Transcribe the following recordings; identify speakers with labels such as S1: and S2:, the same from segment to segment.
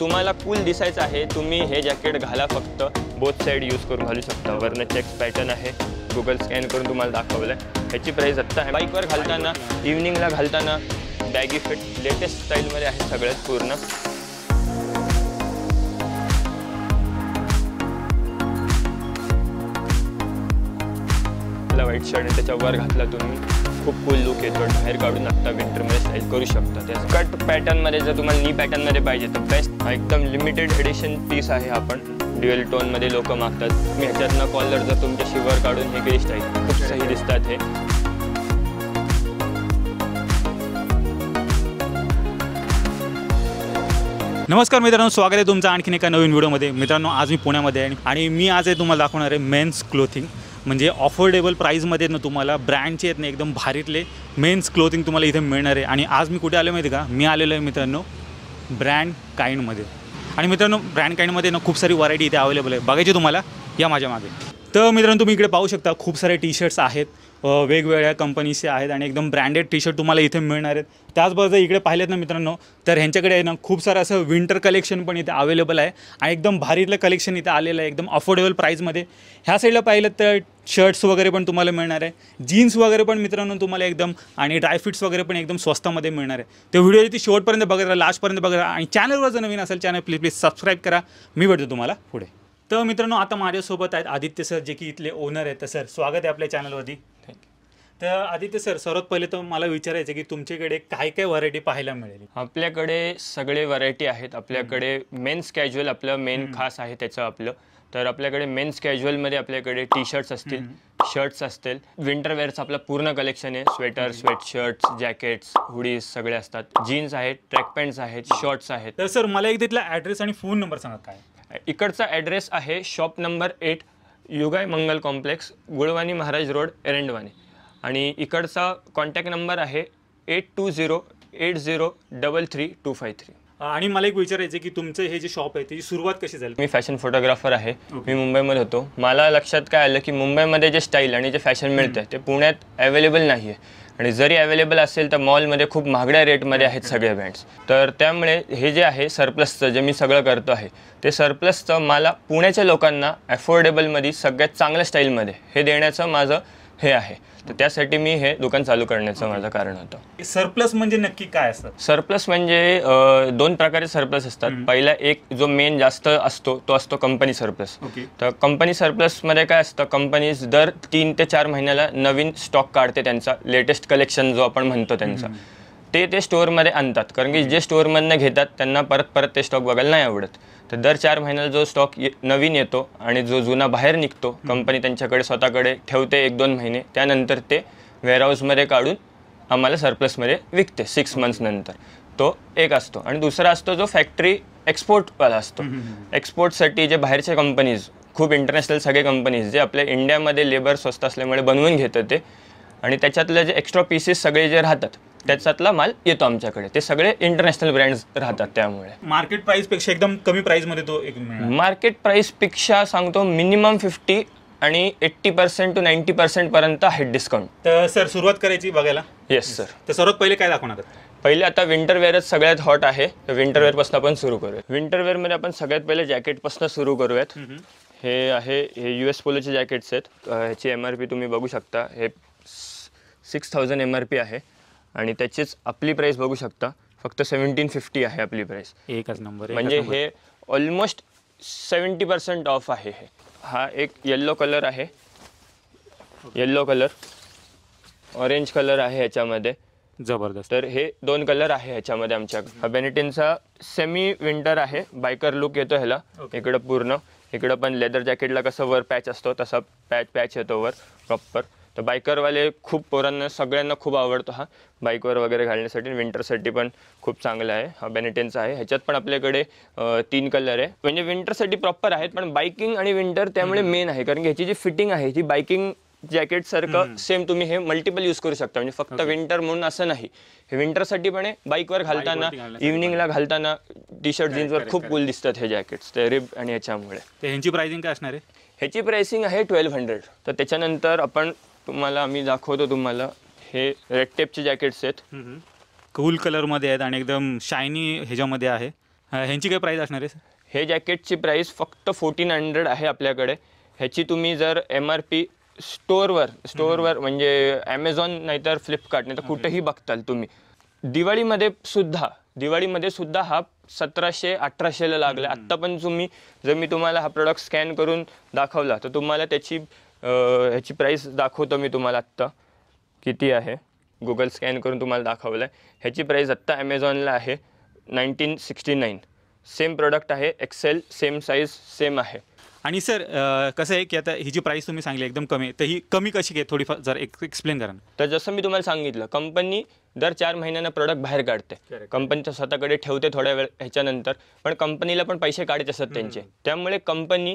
S1: तुम्हाला कूल दिसायचं आहे तुम्ही हे जॅकेट घाला फक्त बोथ साईड यूज करून घालू शकता वरनं चेक पॅटर्न आहे गुगल स्कॅन करून तुम्हाला दाखवलं आहे ह्याची प्राईस आत्ता आहे बाईकवर घालताना इव्हनिंगला घालताना बॅगी फिट लेटेस्ट स्टाईलमध्ये आहे सगळ्यात पूर्ण व्हाईट शर्ट त्याच्यावर त्याच्यावर घातला तुम्ही खूप कुल लुक येतो बाहेर काढून आत्ता विंटरमध्ये स्टाईल करू शकता त्या कट पॅटर्नमध्ये जर तुम्हाला नी पॅटर्नमध्ये पाहिजे तर बेस्ट एकदम लिमिटेड एडिशन पीस आहे आपण ड्युएल टोनमध्ये लोक मागतात मी ह्याच्यातनं कॉलर जर तुमच्या शिवर काढून हे केली स्टाईल खूप सही दिसतात हे
S2: नमस्कार मित्रांनो स्वागत आहे तुमचं आणखीन एका नवीन व्हिडिओमध्ये मित्रांनो आज मी पुण्यामध्ये आहे आणि मी आज आहे तुम्हाला दाखवणार आहे मेन्स क्लोथिंग म्हणजे अफोर्डेबल प्राईजमध्ये ना तुम्हाला ब्रँडचे आहेत ना एकदम भारीतले मेन्स क्लोथिंग तुम्हाला इथे मिळणार आहे आणि आज मी कुठे आलो माहिती का मी आलेलो आहे मित्रांनो ब्रँड काइंडमध्ये आणि मित्रांनो ब्रँड काइंडमध्ये ना खूप सारी व्हरायटी इथे अवेलेबल आहे बघायची तुम्हाला या माझ्या मागे तर मित्रांनो तुम्ही इकडे पाहू शकता खूप सारे टी शर्ट्स आहेत वेगवेगळ्या कंपनीचे आहेत आणि एकदम ब्रँडेड टी शर्ट तुम्हाला इथे मिळणार आहेत त्याचबरोबर इकडे पाहिलेत ना मित्रांनो तर ह्यांच्याकडे आहे ना खूप सारं असं विंटर कलेक्शन पण इथे अवेलेबल आहे आणि एकदम भारीतलं कलेक्शन इथे आलेलं आहे एकदम अफोर्डेबल प्राईजमध्ये ह्या साईडला पाहिलं तर शर्ट्स वगैरे पण तुम्हाला मिळणार आहे जीन्स वगैरे पण मित्रांनो तुम्हाला एकदम आणि ड्रायफ्रुट्स वगैरे पण एकदम स्वस्तामध्ये मिळणार आहे ते व्हिडिओ इथे शेवटपर्यंत बघत राहा लास्टपर्यंत बघत राहा आणि चॅनलवर जर नवीन असेल चॅनल प्लीज प्लीज सबस्क्राईब करा मी भेटतो तुम्हाला पुढे तर मित्रांनो आता माझ्यासोबत आहेत आदित्य सर जे की इथले ओनर आहेत तर सर स्वागत आहे आपल्या चॅनलवरती तर आदित्य सर सर्वात पहिले तर मला विचारायचं की तुमच्याकडे काय काय व्हरायटी पाहायला मिळेल
S1: आपल्याकडे सगळे व्हरायटी आहेत आपल्याकडे मेन्स कॅज्युअल आपलं मेन खास आहे त्याचं आपलं तर आपल्याकडे मेन्स कॅज्युअलमध्ये आपल्याकडे टी शर्ट्स असतील शर्ट्स असतील विंटरवेअरचं आपलं पूर्ण कलेक्शन आहे स्वेटर स्वेटशर्ट्स जॅकेट्स हुडीज सगळे असतात जीन्स आहेत ट्रॅक पॅन्ट आहेत शॉर्ट्स आहेत तर सर मला एक तिथला ॲड्रेस
S2: आणि फोन नंबर सांगा काय
S1: इकडचा ॲड्रेस आहे शॉप नंबर एट युगाय मंगल कॉम्प्लेक्स गुळवानी महाराज रोड एरंडवानी आणि इकडचा कॉन्टॅक्ट नंबर आहे
S2: eight two zero eight zero double three two five three आणि मला एक विचारायचं की तुमचं हे जे शॉप आहे त्याची सुरुवात कशी झाली
S1: मी फॅशन फोटोग्राफर आहे मी मुंबईमध्ये होतो मला लक्षात काय आलं की मुंबईमध्ये जे स्टाईल आणि जे फॅशन मिळतं ते पुण्यात अवेलेबल नाही आहे आणि जरी अवेलेबल असेल तर मॉलमध्ये खूप महागड्या रेटमध्ये आहेत सगळे ब्रँड्स तर त्यामुळे हे जे आहे सरप्लसचं जे मी सगळं करतो आहे ते सरप्लसचं मला पुण्याच्या लोकांना अफोर्डेबलमध्ये सगळ्यात चांगल्या स्टाईलमध्ये हे देण्याचं माझं हे आहे तर त्यासाठी मी हे दुकान चालू करण्याचं माझं कारण होतं
S2: सरप्लस म्हणजे नक्की काय असतं
S1: सरप्लस म्हणजे दोन प्रकारे सरप्लस असतात पहिला एक जो मेन जास्त असतो तो असतो कंपनी सरप्लस तर कंपनी सरप्लस मध्ये काय असतं कंपनीज दर तीन ते चार महिन्याला नवीन स्टॉक काढते त्यांचा लेटेस्ट कलेक्शन जो आपण म्हणतो त्यांचा ते ते स्टोअरमध्ये आणतात कारण की जे स्टोअरमधनं घेतात त्यांना परत परत ते स्टॉक बघायला नाही आवडत तर दर चार महिन्याला जो स्टॉक नवीन येतो आणि जो जुना बाहेर निघतो कंपनी त्यांच्याकडे स्वतःकडे ठेवते एक दोन महिने त्यानंतर ते वेअरहाऊसमध्ये काढून आम्हाला सरप्लसमध्ये विकते सिक्स मंथ्स नंतर तो एक असतो आणि दुसरा असतो जो फॅक्टरी एक्सपोर्टवाला असतो एक्सपोर्टसाठी जे बाहेरचे कंपनीज खूप इंटरनॅशनल सगळे कंपनीज जे आपल्या इंडियामध्ये लेबर स्वस्त असल्यामुळे बनवून घेतं ते आणि त्याच्यातले जे एक्स्ट्रा पीसेस सगळे जे राहतात त्याच्यातला माल येतो आमच्याकडे ते सगळे इंटरनॅशनल ब्रँड्स राहतात त्यामुळे
S2: मार्केट प्राइस पेक्षा एकदम
S1: कमी प्राइस मध्ये तो एक मार्केट प्राइस पेक्षा सांगतो मिनिमम फिफ्टी आणि eighty percent to ninety percent पर्यंत आहे डिस्काउंट
S2: तर सर सुरुवात करायची बघायला येस सर
S1: तर सर्वात पहिले काय दाखवणार पहिले आता विंटरवेअरच सगळ्यात हॉट आहे तर पासून आपण सुरू करूयात मध्ये आपण सगळ्यात पहिले जॅकेटपासून सुरू करूयात हे आहे हे यूएस पोलोचे जॅकेट्स आहेत ह्याची एम आर पी तुम्ही बघू शकता हे six thousand M R P आहे आणि त्याचीच आपली प्राईस बघू शकता फक्त सेव्हन्टीन फिफ्टी आहे आपली प्राईस एकच नंबर म्हणजे हे ऑलमोस्ट सेवन्टी पर्सेंट ऑफ आहे हे हा एक येल्लो कलर आहे येल्लो कलर ऑरेंज कलर आहे ह्याच्यामध्ये जबरदस्त तर हे दोन कलर आहे ह्याच्यामध्ये आमच्या हा सेमी विंटर आहे बायकर लुक येतो ह्याला इकडं पूर्ण इकडं पण लेदर जॅकेटला कसं वर पॅच असतो तसा पॅच पॅच येतो वर प्रॉपर तर बायकरवाले खूप पोरांना सगळ्यांना खूप आवडतो हा बाईकवर वगैरे घालण्यासाठी विंटरसाठी पण खूप चांगला आहे हा बेनेटेनचा आहे ह्याच्यात पण आपल्याकडे तीन कलर आहे म्हणजे विंटरसाठी प्रॉपर आहेत पण बाईकिंग आणि विंटर त्यामुळे मेन आहे कारण की ह्याची जी फिटिंग आहे ती बाईकिंग जॅकेट सारखं सेम तुम्ही हे मल्टिपल यूज करू शकता म्हणजे फक्त विंटर म्हणून असं नाही हे विंटरसाठी पण आहे बाईकवर घालताना इव्हनिंगला घालताना टी शर्ट जीन्सवर खूप कूल दिसतात हे जॅकेट्स ते रिब आणि ह्याच्यामुळे
S2: ह्यांची प्राइसिंग काय असणार आहे
S1: ह्याची प्राइसिंग आहे ट्वेल्व्ह हंड्रेड तर त्याच्यानंतर आपण तुम्हाला मी दाखवतो तुम्हाला हे रेड टेपचे जॅकेट्स आहेत
S2: कूल कलरमध्ये आहेत आणि एकदम शायनी ह्याच्यामध्ये आहे ह्यांची काय प्राईस असणार आहे हे जॅकेटची प्राईस फक्त फोर्टीन हंड्रेड आहे आपल्याकडे ह्याची तुम्ही जर एम आर
S1: पी स्टोअरवर स्टोअरवर म्हणजे ॲमेझॉन नाहीतर फ्लिपकार्ट नाही तर कुठेही बघताल तुम्ही दिवाळीमध्ये सुद्धा दिवाळीमध्ये सुद्धा हा सतराशे अठराशेला लागला आत्ता पण तुम्ही जर मी तुम्हाला हा प्रोडक्ट स्कॅन करून दाखवला तर तुम्हाला त्याची ह्याची प्राईस दाखवतो मी तुम्हाला आत्ता किती आहे गुगल स्कॅन करून तुम्हाला दाखवलं आहे ह्याची प्राईस आत्ता ॲमेझॉनला आहे nineteen sixty nine same product आहे
S2: एक्सेल सेम साईज सेम आहे आणि सर कसं आहे की आता ही जी प्राईस तुम्ही सांगली एकदम कमी तर ही कमी कशी घे थोडीफार जर एक एक्सप्लेन करा ना तर जसं मी तुम्हाला सांगितलं कंपनी दर
S1: चार महिन्यांना प्रोडक्ट बाहेर काढते कंपनीच्या स्वतःकडे ठेवते थोड्या वेळ ह्याच्यानंतर पण कंपनीला पण पैसे काढायचे असतात त्यांचे त्यामुळे कंपनी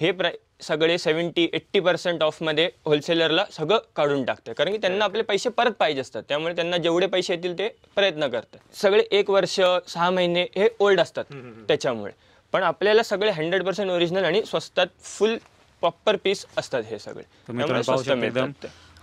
S1: हे प्राय सगळे सेवन्टी एट्टी पर्सेंट ऑफमध्ये होलसेलरला सगळं काढून टाकतं कारण की त्यांना आपले पैसे परत पाहिजे असतात त्यामुळे त्यांना जेवढे पैसे येतील ते प्रयत्न करतात सगळे एक वर्ष सहा महिने हे ओल्ड असतात त्याच्यामुळे पण आपल्याला सगळे हंड्रेड पर्सेंट ओरिजिनल आणि स्वस्तात फुल प्रॉपर पीस असतात हे सगळे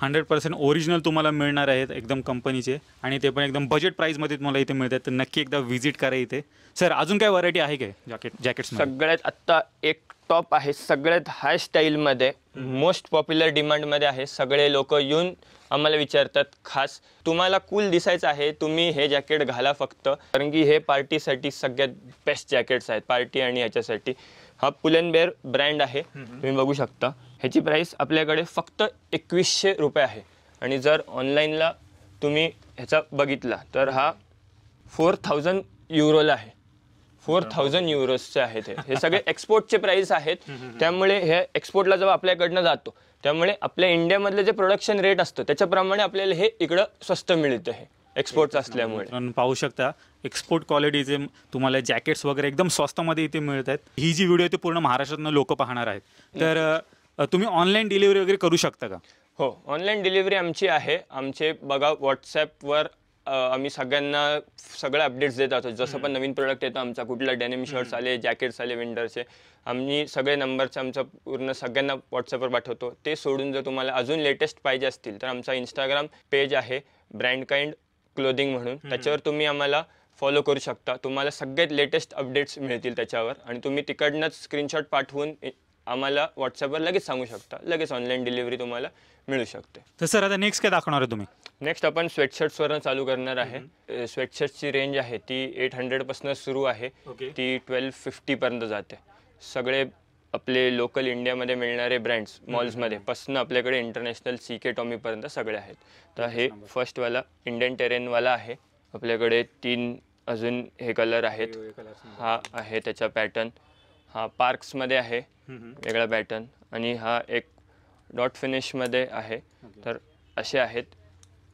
S2: हंड्रेड पर्सेंट ओरिजिनल तुम्हाला मिळणार आहेत एकदम कंपनीचे आणि ते पण एकदम बजेट प्राईजमध्ये तुम्हाला इथे मिळतात तर नक्की एकदा व्हिजिट करा इथे सर अजून काय व्हरायटी आहे काय जॅकेट जॅकेट सगळ्यात
S1: आत्ता एक टॉप आहे सगळ्यात हाय स्टाईलमध्ये मोस्ट पॉप्युलर डिमांडमध्ये आहे सगळे लोक येऊन आम्हाला विचारतात खास तुम्हाला कूल दिसायचं आहे तुम्ही हे जॅकेट घाला फक्त कारण की हे पार्टीसाठी सगळ्यात बेस्ट जॅकेट्स आहेत पार्टी आणि याच्यासाठी हा पुल बेअर ब्रँड आहे तुम्ही बघू शकता ह्याची प्राईस आपल्याकडे फक्त एकवीसशे रुपये आहे आणि जर ऑनलाईनला तुम्ही ह्याचा बघितला तर हा फोर थाउजंड युरोला आहे फोर थाउजंड युरोजचे आहेत हे सगळे एक्सपोर्टचे प्राईस आहेत त्यामुळे हे एक्सपोर्टला जेव्हा आपल्याकडनं जातो
S2: त्यामुळे आपल्या इंडियामधलं जे प्रोडक्शन रेट असतं त्याच्याप्रमाणे आपल्याला हे इकडं स्वस्त मिळते आहे एक्सपोर्ट असल्यामुळे पाहू शकता एक्सपोर्ट क्वालिटीचे तुम्हाला जॅकेट्स वगैरे एकदम स्वस्तामध्ये इथे मिळत आहेत ही जी व्हिडिओ ती पूर्ण महाराष्ट्रातून लोक पाहणार आहेत तर तुम्ही ऑनलाईन डिलिव्हरी वगैरे करू शकता का हो
S1: ऑनलाईन डिलिव्हरी आमची आहे आमचे बघा व्हॉट्सॲपवर आम्ही सगळ्यांना सगळे अपडेट्स देत असतो जसं पण नवीन प्रोडक्ट येतो आमचा कुठला डेनिम शर्ट्स आले जॅकेट्स आले विंटरचे आम्ही सगळे नंबरचे आमचं पूर्ण सगळ्यांना व्हॉट्सअपवर पाठवतो ते सोडून जर तुम्हाला अजून लेटेस्ट पाहिजे असतील तर आमचा इंस्टाग्राम पेज आहे ब्रँडकाइंड क्लोदिंग म्हणून त्याच्यावर तुम्ही आम्हाला फॉलो करू शकता तुम्हाला सगळ्यात लेटेस्ट अपडेट्स मिळतील त्याच्यावर आणि तुम्ही तिकडनंच स्क्रीनशॉट पाठवून आम्हाला व्हॉट्सअपवर लगेच सांगू शकता लगेच ऑनलाईन डिलिव्हरी तुम्हाला मिळू
S2: शकते तर सर आता नेक्स्ट काय दाखवणार आहे तुम्ही
S1: नेक्स्ट आपण स्वेटशर्ट्सवरनं चालू करणार आहे स्वेटशर्टची रेंज आहे ती एट हंड्रेडपासून सुरू आहे ती ट्वेल्व फिफ्टीपर्यंत जाते सगळे आपले लोकल इंडियामध्ये मिळणारे ब्रँड्स मॉल्समध्ये पासून आपल्याकडे इंटरनॅशनल सी के टॉमीपर्यंत सगळे आहेत तर हे फर्स्टवाला इंडियन टेरेनवाला आहे आपल्याकडे तीन अजून हे कलर आहेत हा आहे त्याचा पॅटर्न हा पार्क्समध्ये आहे वेगळा पॅटर्न आणि हा एक डॉट फिनिशमध्ये आहे तर असे आहेत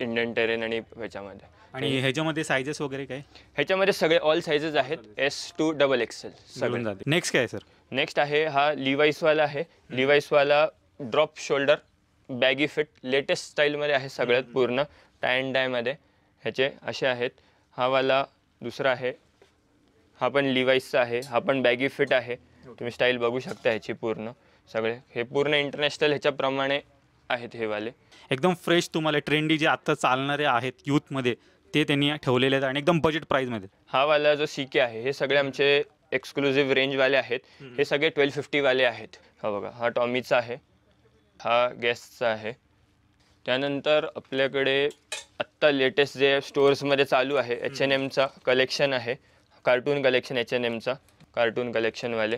S1: इंडियन टेरेन आणि ह्याच्यामध्ये
S2: आणि ह्याच्यामध्ये सायझेस वगैरे काय
S1: ह्याच्यामध्ये सगळे ऑल सायझेस आहेत एस टू डबल एक्सेल सगळे नेक्स्ट काय सर नेक्स्ट आहे हा लिवाईसवाला आहे लिवाईसवाला drop shoulder baggy fit latest स्टाईलमध्ये आहे सगळ्यात पूर्ण टाय अँड डायमध्ये ह्याचे असे आहेत हा वाला दुसरा आहे हा पण लिवाईसचा आहे हा पण बॅगी फिट आहे हो. तुम्ही स्टाईल बघू शकता ह्याची पूर्ण सगळे हे पूर्ण इंटरनॅशनल ह्याच्याप्रमाणे आहेत हे वाले
S2: एकदम फ्रेश तुम्हाला ट्रेंडी जे आत्ता चालणारे आहेत यूथमध्ये ते त्यांनी ठेवलेले आहेत आणि एकदम बजेट प्राईजमध्ये
S1: हा वाला जो सी के आहे हे सगळे आमचे एक्सक्लुझिव्ह रेंजवाले आहेत हे सगळे ट्वेल्व फिफ्टीवाले आहेत हा बघा हा टॉमीचा आहे हा गॅसचा आहे त्यानंतर आपल्याकडे आत्ता लेटेस्ट जे स्टोअर्समध्ये चालू आहे एच एन एमचा कलेक्शन आहे कार्टून कलेक्शन एच एन एमचा कार्टून
S2: कलेक्शनवाले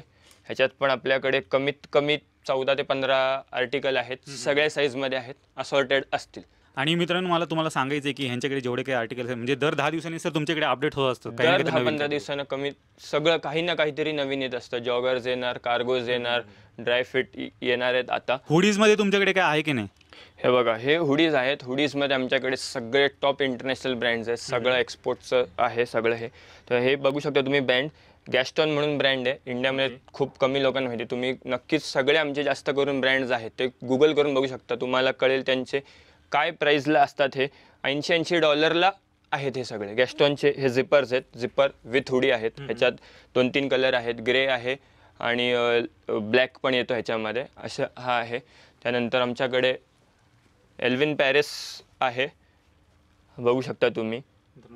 S1: ह्याच्यात पण आपल्याकडे कमीत कमी चौदा ते पंधरा आर्टिकल आहेत सगळ्या साईजमध्ये आहेत असॉर्टेड असतील
S2: आणि मित्रांनो मला तुम्हाला सांगायचं आहे की ह्यांच्याकडे जेवढे काही आर्टिकल आहेत म्हणजे दर दहा दिवसांनी सर तुमच्याकडे अपडेट होत असतं काही पंधरा कमी सगळं
S1: काही ना काहीतरी नवीन येत असतं जॉगर्स येणार कार्गोज येणार फिट येणार आहेत आता
S2: हुडीज मध्ये तुमच्याकडे काय आहे की नाही
S1: हे बघा हे हुडीज आहेत हुडीज मध्ये आमच्याकडे सगळे टॉप इंटरनॅशनल ब्रँड्स आहेत सगळं एक्सपोर्टचं आहे सगळं हे तर हे बघू शकता तुम्ही ब्रँड गॅस्टॉन म्हणून ब्रँड आहे इंडियामध्ये खूप कमी लोकांना माहिती तुम्ही नक्कीच सगळे आमचे जास्त करून ब्रँड्स आहेत ते गुगल करून बघू शकता तुम्हाला कळेल त्यांचे काय प्राईजला असतात हे ऐंशी ऐंशी डॉलरला आहेत हे सगळे गॅस्टॉनचे हे झिपर्स आहेत झिपर विथ हुडी आहेत ह्याच्यात दोन तीन कलर आहेत ग्रे आहे आणि ब्लॅक पण येतो ह्याच्यामध्ये असं हा आहे त्यानंतर आमच्याकडे एल्विन पॅरिस आहे बघू शकता तुम्ही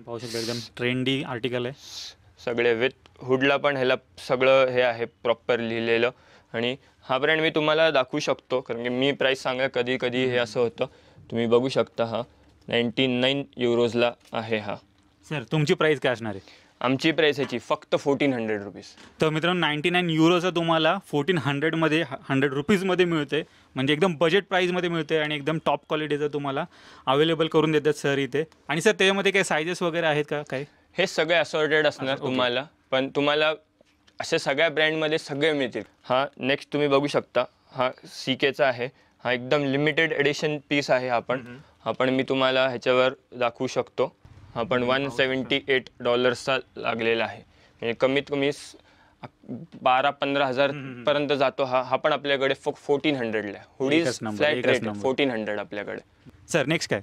S1: पाहू शकता एकदम ट्रेंडी आर्टिकल आहे सगळे विथ हुडला पण ह्याला सगळं हे आहे प्रॉपर लिहिलेलं आणि हा ब्रँड मी तुम्हाला दाखवू शकतो कारण की मी प्राईस सांगा कधी कधी हे असं होतं तुम्ही बघू शकता हा नाईन्टी नाईन युरोजला आहे
S2: हा सर तुमची प्राईस काय असणार आहे आमची प्राईस याची फक्त फोर्टीन हंड्रेड रुपीज तर मित्रांनो नाईन्टी नाईन युरोचं तुम्हाला फोर्टीन हंड्रेडमध्ये हंड्रेड रुपीजमध्ये मिळते म्हणजे एकदम बजेट प्राईजमध्ये मिळते आणि एकदम टॉप क्वालिटीचं तुम्हाला अवेलेबल करून देतात सर इथे आणि सर त्याच्यामध्ये काही सायजेस वगैरे आहेत का काही
S1: हे सगळे असॉर्टेड असणार तुम्हाला पण तुम्हाला असे सगळ्या ब्रँडमध्ये सगळे मिळतील हा नेक्स्ट तुम्ही बघू शकता हा सी केचा आहे हा एकदम लिमिटेड एडिशन पीस आहे आपण आपण मी तुम्हाला ह्याच्यावर दाखवू शकतो हा पण वन सेवन्टी एट डॉलर्सचा लागलेला आहे म्हणजे कमीत कमी बारा पंधरा हजार पर्यंत जातो हा हा पण आपल्याकडे फक्त फोर्टीन हंड्रेडला hoodies flat rate fourteen hundred आपल्याकडे सर नेक्स्ट काय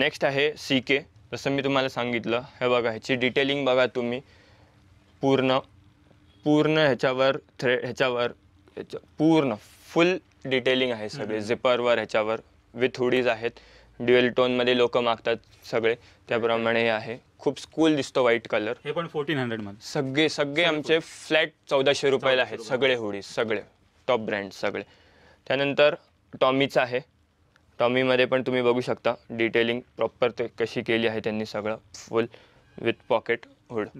S1: नेक्स्ट आहे सी के जसं मी तुम्हाला सांगितलं हे बघा ह्याची डिटेलिंग बघा तुम्ही
S2: पूर्ण पूर्ण ह्याच्यावर
S1: थ्रे ह्याच्यावर पूर्ण फुल डिटेलिंग आहे सगळे झिपरवर ह्याच्यावर विथ हुडीज आहेत ड्युएल टोनमध्ये लोक मागतात सगळे त्याप्रमाणे हे आहे खूप स्कूल दिसतो व्हाईट कलर हे पण फोर्टीन हंड्रेड मध्ये सगळे सगळे आमचे फ्लॅट चौदाशे रुपयाला आहेत सगळे हुडीज सगळे टॉप ब्रँड सगळे त्यानंतर टॉमीचं आहे टॉमीमध्ये पण तुम्ही बघू शकता डिटेलिंग प्रॉपर ते कशी केली आहे त्यांनी सगळं फुल विथ पॉकेट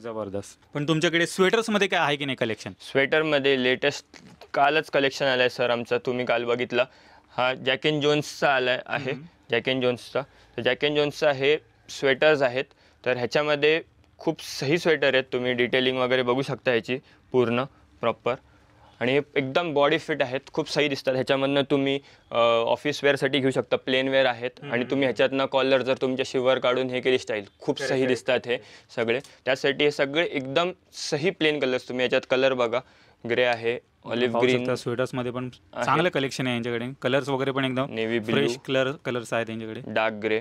S1: जबरदस्त पण
S2: तुमच्याकडे स्वेटर्समध्ये काय आहे की नाही कलेक्शन
S1: स्वेटरमध्ये लेटेस्ट कालच कलेक्शन आलं आहे सर आमचं तुम्ही काल बघितला हा जॅकेन जोन्सचा आलाय आहे जॅकेन जोन्सचा तर जॅकेन जोन्सचा हे स्वेटर्स आहेत तर ह्याच्यामध्ये खूप सही स्वेटर आहेत तुम्ही डिटेलिंग वगैरे बघू शकता ह्याची पूर्ण प्रॉपर आणि एकदम बॉडी फिट आहेत खूप सही दिसतात ह्याच्यामधनं तुम्ही ऑफिस वेअरसाठी घेऊ शकता प्लेन वेअर आहेत आणि तुम्ही ह्याच्यातनं कॉलर जर तुमच्या शिवर काढून हे केली स्टाईल खूप सही दिसतात हे सगळे त्यासाठी हे सगळे एकदम सही प्लेन कलर्स तुम्ही याच्यात कलर बघा
S2: ग्रे आहे ऑलिव्ह ग्रीन स्वेटर्स मध्ये पण चांगलं कलेक्शन आहे यांच्याकडे कलर्स वगैरे पण एकदम नेव्ही फ्रेश कलर कलर्स आहेत यांच्याकडे डार्क ग्रे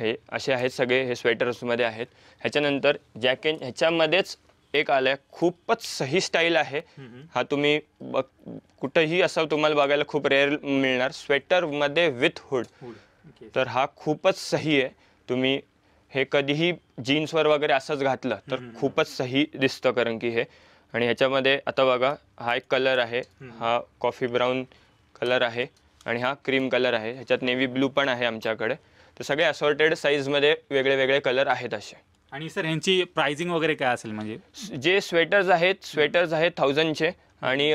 S2: हे असे आहेत सगळे हे स्वेटर्समध्ये आहेत
S1: ह्याच्यानंतर जॅकेट ह्याच्यामध्येच एक आलाय खूपच सही स्टाईल आहे हा तुम्ही कुठेही असं तुम्हाला बघायला खूप रेअर मिळणार स्वेटर मध्ये विथ हुड तर हा खूपच सही आहे तुम्ही हे कधीही जीन्सवर वगैरे असंच घातलं तर खूपच सही दिसतं कारण की हे आणि ह्याच्यामध्ये आता बघा हा एक कलर आहे हा कॉफी ब्राऊन कलर आहे आणि हा क्रीम कलर आहे ह्याच्यात नेव्ही ब्लू पण आहे आमच्याकडे तर सगळे असॉर्टेड साईजमध्ये वेगळे वेगळे कलर आहेत असे
S2: आणि सर यांची प्राइसिंग वगैरे काय असेल म्हणजे जे स्वेटर्स आहेत स्वेटर्स आहेत थाउजंडचे
S1: आणि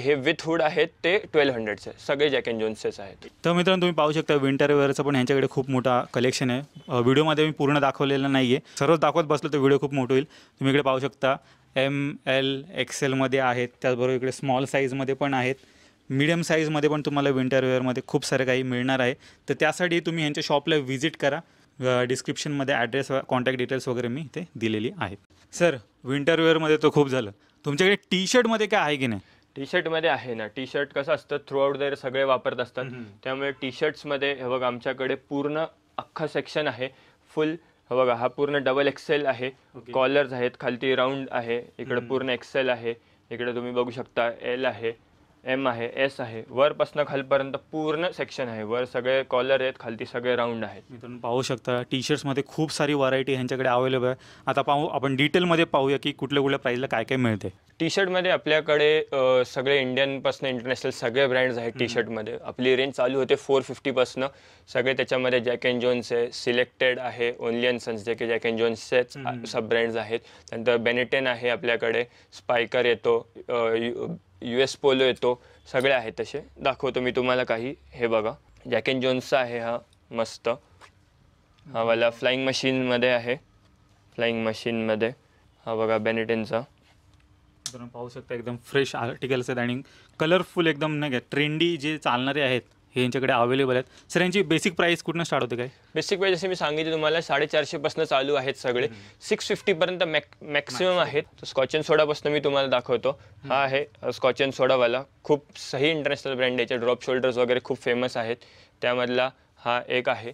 S1: हे विथ हुड आहेत ते ट्वेल्व हंड्रेडचे सगळे जॅक अँड जोन्सेस आहेत
S2: तर मित्रांनो तुम्ही पाहू शकता विंटर वेअरचं पण ह्यांच्याकडे खूप मोठा कलेक्शन आहे व्हिडिओमध्ये मी पूर्ण दाखवलेलं नाही आहे सर्वच दाखवत बसलो तर व्हिडिओ खूप मोठं होईल तुम्ही इकडे पाहू शकता एम एल एक्सेलमध्ये आहेत त्याचबरोबर इकडे स्मॉल साईजमध्ये पण आहेत मीडियम साईजमध्ये पण तुम्हाला विंटर वेअरमध्ये खूप सारे काही मिळणार आहे तर त्यासाठी तुम्ही यांच्या शॉपला व्हिजिट करा डिस्क्रिप्शनमध्ये ॲड्रेस कॉन्टॅक्ट डिटेल्स वगैरे मी इथे दिलेली आहेत सर विंटरवेअरमध्ये तो खूप झालं तुमच्याकडे टी शर्टमध्ये काय आहे की नाही
S1: टी शर्टमध्ये आहे ना टी शर्ट कसं असतं थ्रू आउट दर सगळे वापरत असतात त्यामुळे टी शर्ट्समध्ये हे बघा आमच्याकडे पूर्ण अख्खा सेक्शन आहे फुल बघा हा पूर्ण डबल एक्सेल आहे कॉलर्स आहेत खालती राऊंड आहे इकडे पूर्ण एक्सेल आहे इकडे तुम्ही बघू शकता एल आहे एम आहे एस आहे वरपासून खालपर्यंत पूर्ण सेक्शन आहे वर सगळे कॉलर आहेत खालती सगळे राऊंड आहेत तुम्ही
S2: पाहू शकता टी शर्ट्समध्ये खूप सारी व्हरायटी ह्यांच्याकडे अवेलेबल आहे आता पाहू आपण डिटेलमध्ये पाहूया की कुठल्या कुठल्या प्राईजला काय काय मिळते टी शर्टमध्ये आपल्याकडे
S1: सगळे इंडियनपासून इंटरनॅशनल सगळे ब्रँड्स आहेत टी शर्टमध्ये आपली रेंज चालू होते फोर फिफ्टीपासनं सगळे त्याच्यामध्ये जॅक अँड जोन्स आहे सिलेक्टेड आहे ओनली अँड सन्स जे की जॅक अँड जोन्सचेच सब ब्रँड्स आहेत त्यानंतर बेनेटेन आहे आपल्याकडे स्पायकर येतो यू एस पोलो येतो सगळे आहेत तसे दाखवतो मी तुम्हाला काही हे बघा जॅक जोन्सचा आहे हा मस्त हा वाला फ्लाईंग मशीनमध्ये आहे फ्लाईंग मशीनमध्ये हा बघा बेनेटेनचा
S2: पाहू शकता एकदम फ्रेश आर्टिकल्स आहेत आणि कलरफुल एकदम नाही का ट्रेंडी जे चालणारे आहेत हे यांच्याकडे अवेलेबल आहेत सर यांची बेसिक प्राईस कुठनं स्टार्ट होते काय
S1: बेसिक प्राईस जसे मी सांगितले तुम्हाला साडेचारशेपासून चालू आहेत सगळे सिक्स फिफ्टीपर्यंत मॅक मॅक्सिमम आहेत स्कॉच अँड सोडापासून मी तुम्हाला दाखवतो हा आहे स्कॉच अँड सोडावाला खूप सही इंटरनॅशनल ब्रँड याच्या ड्रॉप शोल्डर्स वगैरे खूप फेमस आहेत त्यामधला हा एक आहे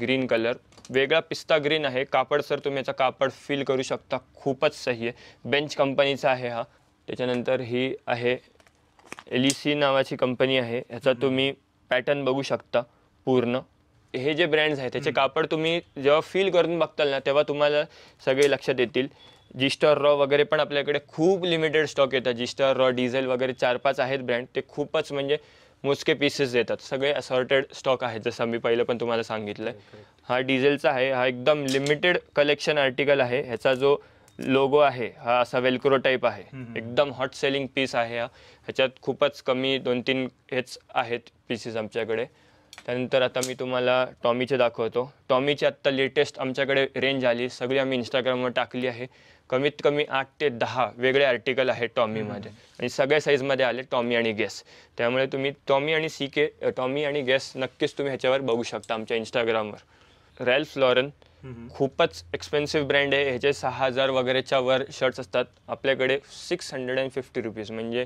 S1: ग्रीन कलर वेगळा पिस्ता ग्रीन आहे कापड सर तुम्ही याचा कापड फील करू शकता खूपच सही आहे बेंच कंपनीचा आहे हा त्याच्यानंतर ही आहे एलिसी नावाची कंपनी आहे ह्याचा तुम्ही पॅटर्न बघू शकता पूर्ण हे जे ब्रँड्स आहेत त्याचे कापड तुम्ही जेव्हा फील करून बघताल ना तेव्हा तुम्हाला सगळे लक्षात येतील जिस्टर रॉ वगैरे पण आपल्याकडे खूप लिमिटेड स्टॉक येतात जिस्टर रॉ डिझेल वगैरे चार पाच आहेत ब्रँड ते खूपच म्हणजे मोजके पीसेस देतात सगळे असॉर्टेड स्टॉक आहेत जसं मी पहिलं पण तुम्हाला सांगितलं हा डिझेलचा आहे हा एकदम लिमिटेड कलेक्शन आर्टिकल आहे ह्याचा जो लोगो आहे हा असा वेलक्रो टाईप आहे एकदम हॉट सेलिंग पीस आहे हा ह्याच्यात खूपच कमी दोन तीन हेच आहेत पीसेस आमच्याकडे त्यानंतर आता मी तुम्हाला टॉमीचे दाखवतो टॉमीची आत्ता लेटेस्ट आमच्याकडे रेंज आली सगळी आम्ही इंस्टाग्रामवर टाकली आहे कमीत कमी आठ ते दहा वेगळे आर्टिकल आहेत टॉमीमध्ये आणि सगळ्या साईजमध्ये आले टॉमी आणि गॅस त्यामुळे तुम्ही टॉमी आणि सी के टॉमी आणि गॅस नक्कीच तुम्ही ह्याच्यावर बघू शकता आमच्या इंस्टाग्रामवर रॅल्फ लॉरन खूपच एक्सपेन्सिव्ह ब्रँड आहे ह्याचे सहा हजार वगैरेच्या वर शर्ट्स असतात आपल्याकडे six hundred and fifty rupees म्हणजे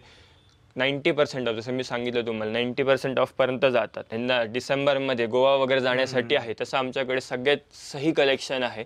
S1: नाईन्टी पर्सेंट ऑफ जसं मी सांगितलं तुम्हाला नाईंटी पर्सेंट ऑफपर्यंत जातात त्यांना डिसेंबरमध्ये गोवा वगैरे जाण्यासाठी आहे तसं आमच्याकडे सगळ्यात सही कलेक्शन आहे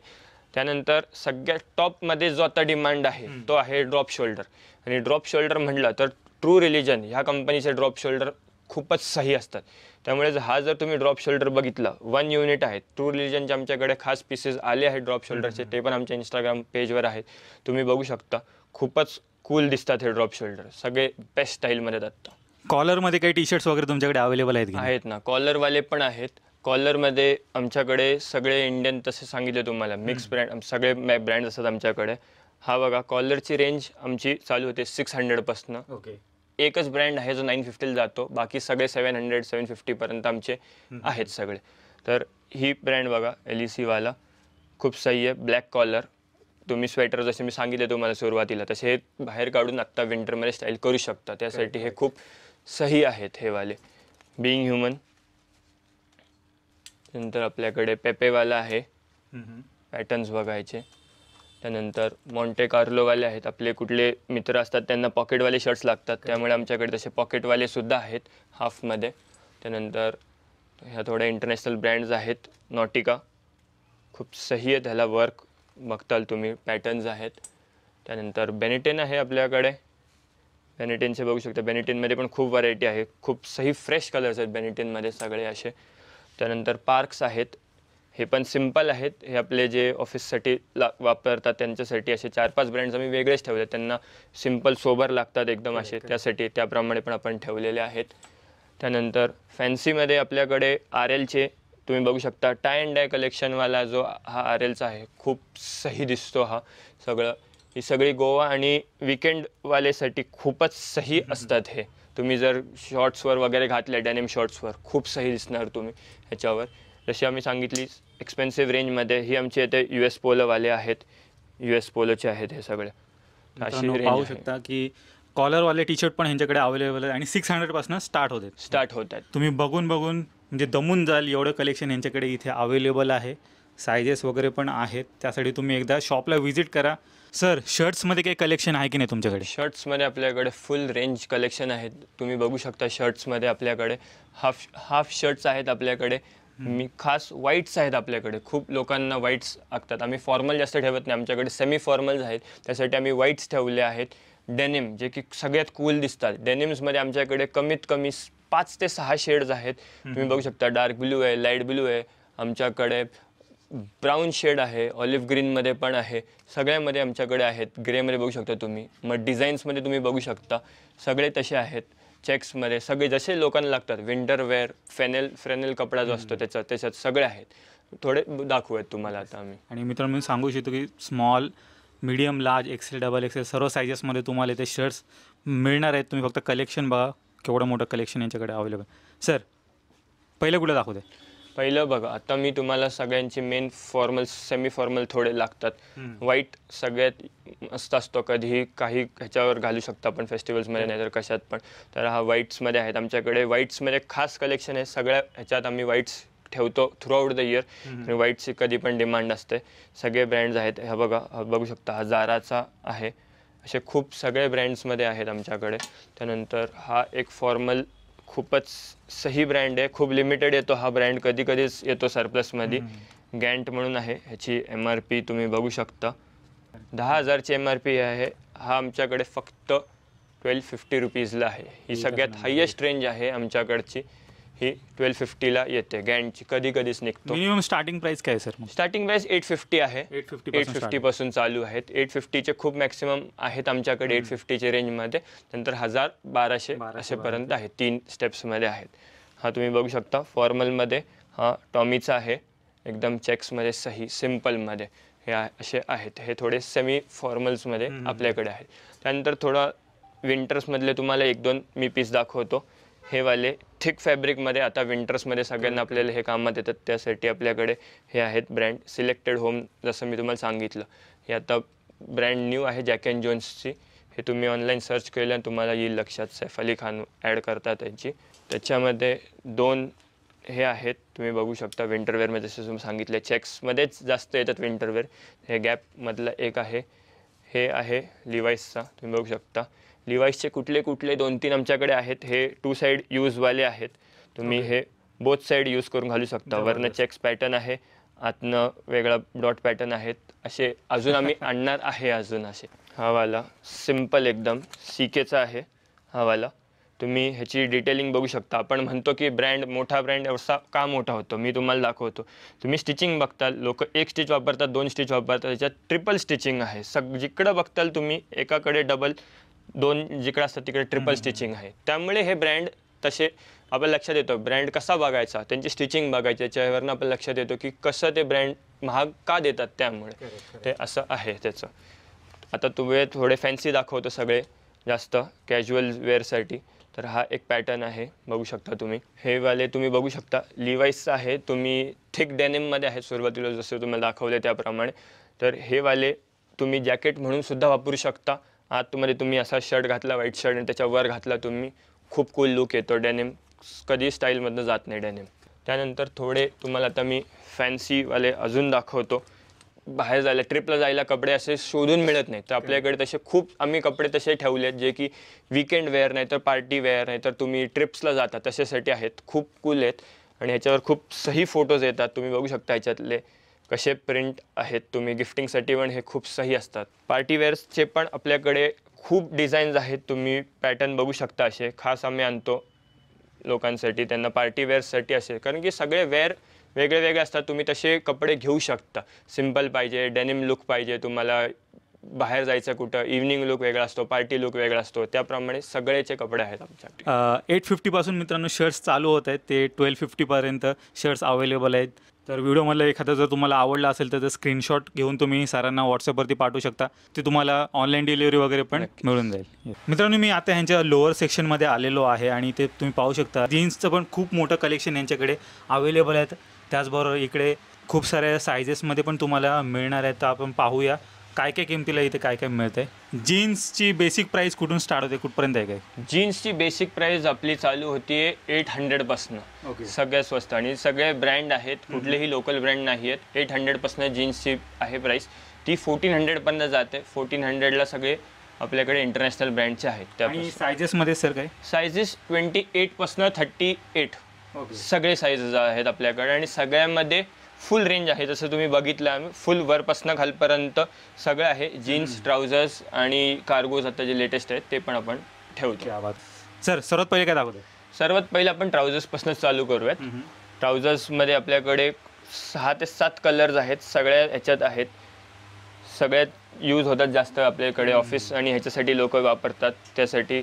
S1: त्यानंतर सगळ्यात टॉपमध्ये जो आता डिमांड आहे तो आहे ड्रॉप शोल्डर आणि ड्रॉप शोल्डर म्हटलं तर ट्रू रिलिजन ह्या कंपनीचे ड्रॉप शोल्डर खूपच सही असतात त्यामुळे हा जर तुम्ही ड्रॉप शोल्डर बघितला वन युनिट आहे टू रिलिजनचे आमच्याकडे खास पीसेस आले आहेत ड्रॉप शोल्डरचे ते पण आमच्या इंस्टाग्राम पेजवर आहेत तुम्ही बघू शकता खूपच कूल दिसतात हे ड्रॉप शोल्डर सगळे बेस्ट स्टाईलमध्ये जातात
S2: कॉलरमध्ये काही टी शर्ट्स वगैरे तुमच्याकडे अवेलेबल आहेत आहेत
S1: ना कॉलरवाले पण आहेत कॉलरमध्ये आमच्याकडे सगळे इंडियन तसे सांगितले तुम्हाला मिक्स ब्रँड सगळे ब्रँड असतात आमच्याकडे हा बघा कॉलरची रेंज आमची चालू होते सिक्स हंड्रेडपासनं ओके एकच ब्रँड आहे जो नाईन फिफ्टीला जातो बाकी सगळे सेवन हंड्रेड सेवन फिफ्टीपर्यंत आमचे आहेत सगळे तर ही ब्रँड बघा एल ई e सीवाला खूप सही आहे ब्लॅक कॉलर तुम्ही स्वेटर जसे मी सांगितले तुम्हाला सुरुवातीला तसे हे बाहेर काढून आत्ता विंटरमध्ये स्टाईल करू शकता त्यासाठी हे खूप सही आहेत हे वाले बिईंग ह्युमन नंतर आपल्याकडे पेपेवाला आहे पॅटर्न्स बघायचे त्यानंतर मॉन्टे कार्लोवाले आहेत आपले कुठले मित्र असतात त्यांना पॉकेटवाले शर्ट्स लागतात त्यामुळे आमच्याकडे तसे पॉकेटवालेसुद्धा सुद्धा आहेत हाफमध्ये त्यानंतर ह्या थोड्या इंटरनॅशनल ब्रँड्स आहेत नॉटिका खूप सही आहे त्याला वर्क बघताल तुम्ही पॅटर्न्स आहेत त्यानंतर बेनिटेन आहे आपल्याकडे बेनिटेनचे बघू शकता बेनिटेनमध्ये पण खूप व्हरायटी आहे खूप सही फ्रेश कलर्स आहेत बेनिटेनमध्ये सगळे असे त्यानंतर पार्क्स आहेत हे पण सिम्पल आहेत हे आपले जे ऑफिससाठी ला वापरतात त्यांच्यासाठी असे चार पाच ब्रँड्स आम्ही वेगळेच ठेवले त्यांना सिम्पल सोबर लागतात एकदम असे त्यासाठी त्याप्रमाणे पण आपण ठेवलेले आहेत त्यानंतर फॅन्सीमध्ये आपल्याकडे आर एलचे तुम्ही बघू शकता टाय अँड डाय कलेक्शनवाला जो हा आर एलचा आहे खूप सही दिसतो हा सगळं ही सगळी गोवा आणि विकेंडवालेसाठी खूपच सही असतात हे तुम्ही जर शॉर्ट्सवर वगैरे घातले डेनिम शॉर्ट्सवर खूप सही दिसणार तुम्ही ह्याच्यावर जशी आम्ही सांगितली एक्सपेन्सिव्ह रेंजमध्ये ही आमची इथे यू एस पोलोवाले आहेत
S2: यू एस पोलोचे आहेत हे सगळे अशी पाहू शकता की कॉलरवाले टी शर्ट पण ह्यांच्याकडे अवेलेबल आहे आणि सिक्स हंड्रेडपासून स्टार्ट होते स्टार्ट होत आहेत तुम्ही बघून बघून म्हणजे दमून जाल एवढं कलेक्शन यांच्याकडे इथे अवेलेबल आहे सायजेस वगैरे पण आहेत त्यासाठी तुम्ही एकदा शॉपला व्हिजिट करा सर शर्ट्समध्ये काही कलेक्शन आहे की नाही तुमच्याकडे
S1: शर्ट्समध्ये आपल्याकडे फुल रेंज कलेक्शन आहेत तुम्ही बघू शकता शर्ट्समध्ये आपल्याकडे हाफ हाफ शर्ट्स आहेत आपल्याकडे मी खास वाईट्स आहेत आपल्याकडे खूप लोकांना वाईट्स आखतात आम्ही फॉर्मल जास्त ठेवत नाही आमच्याकडे सेमी फॉर्मल्स आहेत त्यासाठी आम्ही वाईट्स ठेवले आहेत डेनिम जे की सगळ्यात कूल दिसतात डेनिम्समध्ये आमच्याकडे कमीत कमी पाच ते सहा शेड्स आहेत तुम्ही बघू शकता डार्क ब्लू आहे लाईट ब्लू आहे आमच्याकडे ब्राऊन शेड आहे ऑलिव्ह ग्रीनमध्ये पण आहे सगळ्यामध्ये आमच्याकडे आहेत ग्रेमध्ये बघू शकता तुम्ही मग डिझाईन्समध्ये तुम्ही बघू शकता सगळे तसे आहेत चेक्समध्ये सगळे जसे लोकांना लागतात वेअर फेनेल फ्रेनेल कपडा जो असतो त्याचा त्याच्यात सगळे आहेत थोडे आहेत तुम्हाला आता आम्ही
S2: आणि मित्रांनो मी सांगू इच्छितो की small medium large XL double XL सर्व सायजेसमध्ये तुम्हाला ते शर्ट्स मिळणार आहेत तुम्ही फक्त कलेक्शन बघा केवढं मोठं कलेक्शन यांच्याकडे अवेलेबल सर पहिलं कुठं दाखवते
S1: पहिलं बघा आता मी तुम्हाला सगळ्यांचे मेन फॉर्मल सेमी फॉर्मल थोडे लागतात वाईट सगळ्यात मस्त असतो कधीही काही ह्याच्यावर घालू शकतो आपण फेस्टिवल्समध्ये नाही तर कशात पण तर हा व्हाईट्समध्ये आहेत आमच्याकडे व्हाईट्समध्ये खास कलेक्शन आहे सगळ्या ह्याच्यात आम्ही व्हाईट्स ठेवतो थ्रू आउट द इयर आणि व्हाईटची कधी पण डिमांड असते सगळे ब्रँड्स आहेत ह्या बघा बघू शकता हा जाराचा आहे असे खूप सगळे ब्रँड्समध्ये आहेत आमच्याकडे त्यानंतर हा एक फॉर्मल खूपच सही ब्रँड आहे खूप लिमिटेड येतो हा ब्रँड कधी कधीच येतो सरप्लसमध्ये गॅन्ट म्हणून आहे ह्याची एम आर पी तुम्ही बघू शकता दहा हजारची एम आर पी आहे हा आमच्याकडे फक्त ट्वेल्व फिफ्टी रुपीजला आहे ही सगळ्यात हायेस्ट रेंज आहे आमच्याकडची ही ट्वेल्व फिफ्टीला येते गँडची कधी कधीच निघतो मिनिमम
S2: स्टार्टिंग प्राइस काय sir starting
S1: price eight fifty आहे एट फिफ्टी पासून चालू आहेत एट फिफ्टीचे खूप मॅक्सिमम आहेत आमच्याकडे एट फिफ्टीच्या रेंजमध्ये नंतर हजार बाराशे असेपर्यंत आहेत तीन स्टेप्समध्ये आहेत हा तुम्ही बघू शकता फॉर्मलमध्ये हा टॉमीचा आहे एकदम चेक्समध्ये सही सिम्पलमध्ये हे असे आहेत हे थोडे सेमी फॉर्मल्समध्ये आपल्याकडे आहेत त्यानंतर थोडा विंटर्समधले तुम्हाला एक दोन मी पीस दाखवतो हे वाले थिक फॅब्रिकमध्ये आता विंटर्समध्ये सगळ्यांना आपल्याला हे कामात येतात त्यासाठी आपल्याकडे हे आहेत ब्रँड सिलेक्टेड होम जसं मी तुम्हाला सांगितलं हे आता ब्रँड न्यू आहे जॅक अँड जोन्सची हे तुम्ही ऑनलाईन सर्च केलं आणि तुम्हाला येईल लक्षात सैफ अली खान ॲड करता त्यांची त्याच्यामध्ये दोन हे आहेत तुम्ही बघू शकता विंटरवेअरमध्ये जसं तुम्ही सांगितले चेक्समध्येच जास्त येतात विंटरवेअर हे गॅपमधलं एक आहे हे आहे लिवाईसचा तुम्ही बघू शकता लिवाईसचे कुठले कुठले दोन तीन आमच्याकडे आहेत हे टू साईड यूजवाले आहेत तुम्ही हे बोथ साईड यूज करून घालू शकता वरनं चेक्स पॅटर्न आहे आतनं वेगळा डॉट पॅटर्न आहेत असे अजून आम्ही आणणार आहे अजून असे हवाला सिम्पल एकदम सीकेचा आहे आहे हवाला तुम्ही ह्याची डिटेलिंग बघू शकता आपण म्हणतो की ब्रँड मोठा ब्रँड असा का मोठा होतो मी तुम्हाला दाखवतो तुम्ही स्टिचिंग बघताल लोक एक स्टिच वापरतात दोन स्टिच वापरतात त्याच्यात ट्रिपल स्टिचिंग आहे सग जिकडं बघताल तुम्ही एकाकडे डबल दोन जिकडे असतात तिकडे ट्रिपल स्टिचिंग आहे त्यामुळे हे ब्रँड तसे आपण लक्षात येतो ब्रँड कसा बघायचा त्यांची स्टिचिंग बघायची याच्यावरनं आपण लक्षात येतो की कसं ते ब्रँड महाग का देतात त्यामुळे ते असं आहे त्याचं आता तुम्ही थोडे फॅन्सी दाखवतो सगळे जास्त कॅज्युअल वेअरसाठी तर हा एक पॅटर्न आहे बघू शकता तुम्ही हे वाले तुम्ही बघू शकता लिवाईस आहे तुम्ही थिक डेनिममध्ये आहे सुरुवातीला जसं तुम्हाला दाखवले त्याप्रमाणे तर हे वाले तुम्ही जॅकेट म्हणून सुद्धा वापरू शकता आतमध्ये तुम्ही असा शर्ट घातला व्हाईट शर्ट आणि त्याच्यावर घातला तुम्ही खूप कूल लुक येतो डेनिम कधी स्टाईलमधनं जात नाही डेनिम त्यानंतर थोडे तुम्हाला आता मी फॅन्सीवाले अजून दाखवतो बाहेर जायला ट्रिपला जायला कपडे असे शोधून मिळत नाहीत तर आपल्याकडे तसे खूप आम्ही कपडे तसे ठेवले आहेत जे की विकेंड वेअर नाही तर पार्टी वेअर नाही तर तुम्ही ट्रिप्सला जाता तशासाठी आहेत खूप कूल आहेत आणि ह्याच्यावर खूप सही फोटोज येतात तुम्ही बघू शकता ह्याच्यातले कसे प्रिंट आहेत तुम्ही गिफ्टिंगसाठी पण हे खूप सही असतात पार्टीवेअर्सचे पण आपल्याकडे खूप डिझाईन्स आहेत तुम्ही पॅटर्न बघू शकता असे खास आम्ही आणतो लोकांसाठी त्यांना पार्टीवेअर्ससाठी असे कारण की सगळे वेअर वेगळे वेगळे असतात तुम्ही तसे कपडे घेऊ शकता सिम्पल पाहिजे डेनिम लुक पाहिजे तुम्हाला बाहेर जायचं कुठं इव्हनिंग लुक वेगळा असतो पार्टी लुक वेगळा असतो त्याप्रमाणे सगळेचे कपडे आहेत
S2: आमच्याकडे एट फिफ्टीपासून मित्रांनो शर्ट्स चालू होत आहेत ते ट्वेल्व फिफ्टीपर्यंत शर्ट्स अवेलेबल आहेत तर व्हिडिओमधलं एखादा जर तुम्हाला आवडला असेल तर स्क्रीनशॉट घेऊन तुम्ही सरांना व्हॉट्सअपवरती पाठवू शकता ते तुम्हाला ऑनलाईन डिलिव्हरी वगैरे पण मिळून जाईल मित्रांनो मी आता ह्यांच्या लोअर सेक्शनमध्ये आलेलो आहे आणि ते तुम्ही पाहू शकता जीन्सचं पण खूप मोठं कलेक्शन यांच्याकडे अवेलेबल आहेत त्याचबरोबर इकडे खूप साऱ्या सायझेसमध्ये पण तुम्हाला मिळणार आहेत तर आपण पाहूया काय काय किमतीला इथे काय काय मिळते जीन्सची बेसिक प्राइस कुठून स्टार्ट होते कुठपर्यंत आहे काय जीन्सची बेसिक प्राइस आपली चालू होती एट हंड्रेडपासनं ओके सगळ्यात स्वस्त आणि सगळे
S1: ब्रँड आहेत कुठलेही लोकल ब्रँड नाही आहेत एट हंड्रेडपासनं जीन्सची आहे प्राइस ती फोर्टीन पर्यंत जाते फोर्टीन हंड्रेडला सगळे आपल्याकडे इंटरनॅशनल ब्रँडचे आहेत त्या सायजेसमध्ये सर काय सायजेस ट्वेंटी पासनं थर्टी एट सगळे साईजेस आहेत आपल्याकडे आणि सगळ्यामध्ये फुल रेंज आहे जसं तुम्ही बघितलं आम्ही फुल वरपासनं खालपर्यंत सगळं आहे जीन्स ट्राउझर्स आणि कार्गोज आता जे लेटेस्ट आहेत ते पण आपण ठेवतो
S2: सर सर्वात पहिले काय दाखवतो
S1: सर्वात पहिले आपण ट्राउझर्सपासूनच चालू करूयात मध्ये आपल्याकडे सहा ते सात कलर्स आहेत सगळ्या ह्याच्यात आहेत सगळ्यात यूज होतात जास्त आपल्याकडे ऑफिस आणि ह्याच्यासाठी लोक वापरतात त्यासाठी